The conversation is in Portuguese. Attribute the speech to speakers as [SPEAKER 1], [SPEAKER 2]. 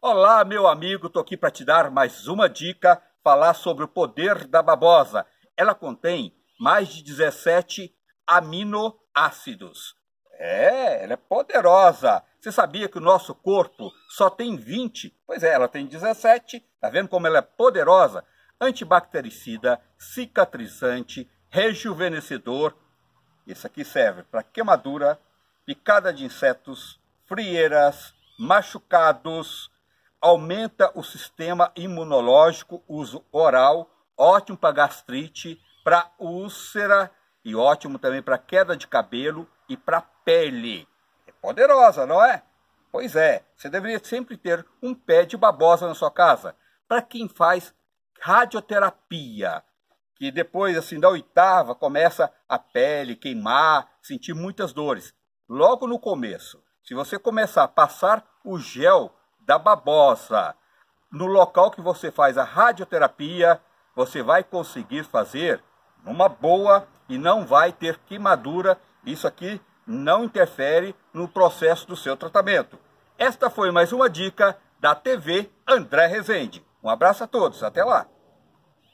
[SPEAKER 1] Olá, meu amigo, tô aqui para te dar mais uma dica, falar sobre o poder da babosa. Ela contém mais de 17 aminoácidos. É, ela é poderosa. Você sabia que o nosso corpo só tem 20? Pois é, ela tem 17. Tá vendo como ela é poderosa? Antibactericida, cicatrizante, rejuvenescedor. Isso aqui serve para queimadura, picada de insetos, frieiras, machucados, aumenta o sistema imunológico, uso oral, ótimo para gastrite, para úlcera e ótimo também para queda de cabelo e para pele. É poderosa, não é? Pois é, você deveria sempre ter um pé de babosa na sua casa. Para quem faz radioterapia, que depois assim da oitava começa a pele queimar, sentir muitas dores. Logo no começo, se você começar a passar o gel da babosa. No local que você faz a radioterapia, você vai conseguir fazer numa boa e não vai ter queimadura. Isso aqui não interfere no processo do seu tratamento. Esta foi mais uma dica da TV André Rezende. Um abraço a todos, até lá!